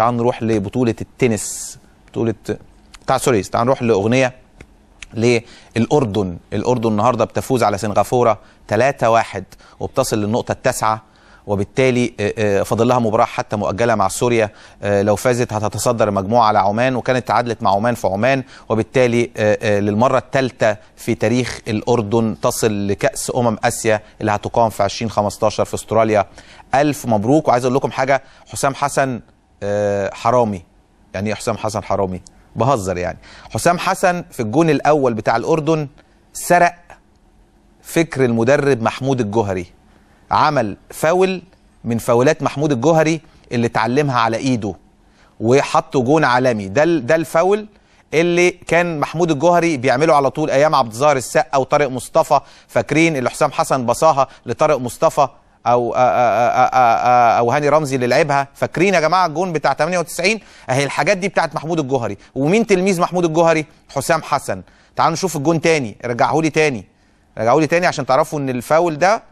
تعال نروح لبطوله التنس بطوله تعال سوري تعال نروح لاغنيه للاردن الاردن النهارده بتفوز على سنغافوره 3-1 وبتصل للنقطه التاسعه وبالتالي آه، آه، فاضل لها مباراه حتى مؤجله مع سوريا آه، لو فازت هتتصدر المجموعه على عمان وكانت تعادلت مع عمان في عمان وبالتالي للمره الثالثه في تاريخ الاردن تصل لكاس امم اسيا اللي هتقام في 2015 في استراليا الف مبروك وعايز اقول لكم حاجه حسام حسن آه، حرامي يعني ايه حسام حسن حرامي بهزر يعني حسام حسن في الجون الاول بتاع الاردن سرق فكر المدرب محمود الجوهري عمل فاول من فاولات محمود الجوهري اللي اتعلمها على ايده وحطه جون عالمي ده ده الفاول اللي كان محمود الجوهري بيعمله على طول ايام عبد الظاهر السقا وطارق مصطفى فاكرين اللي حسام حسن بصاها لطارق مصطفى او او هاني رمزي اللي لعبها فاكرين يا جماعه الجون بتاع 98 اهي الحاجات دي بتاعت محمود الجوهري ومين تلميذ محمود الجوهري حسام حسن تعالوا نشوف الجون تاني رجعه لي تاني رجعه لي تاني عشان تعرفوا ان الفاول ده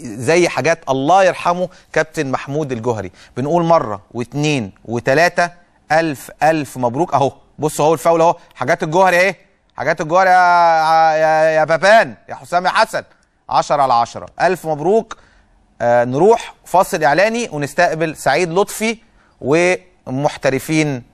زي حاجات الله يرحمه كابتن محمود الجوهري بنقول مره واثنين وثلاثه الف الف مبروك اهو بصوا اهو الفاول اهو حاجات الجوهري ايه حاجات الجوهري يا يا, يا بابان يا حسام يا حسن 10 على 10 ألف مبروك آه نروح فاصل إعلاني ونستقبل سعيد لطفي ومحترفين